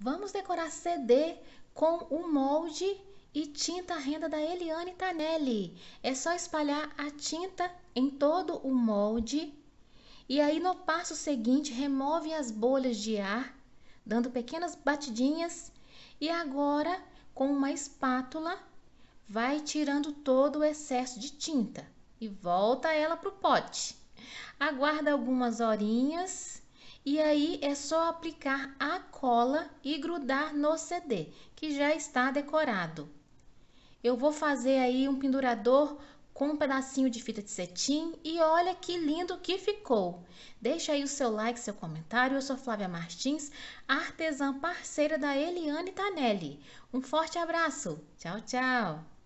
Vamos decorar CD com o molde e tinta renda da Eliane Tanelli. É só espalhar a tinta em todo o molde e aí no passo seguinte remove as bolhas de ar, dando pequenas batidinhas e agora com uma espátula vai tirando todo o excesso de tinta e volta ela para o pote. Aguarda algumas horinhas e aí é só aplicar a cola e grudar no CD, que já está decorado. Eu vou fazer aí um pendurador com um pedacinho de fita de cetim e olha que lindo que ficou. Deixa aí o seu like, seu comentário. Eu sou Flávia Martins, artesã parceira da Eliane Tanelli. Um forte abraço. Tchau, tchau.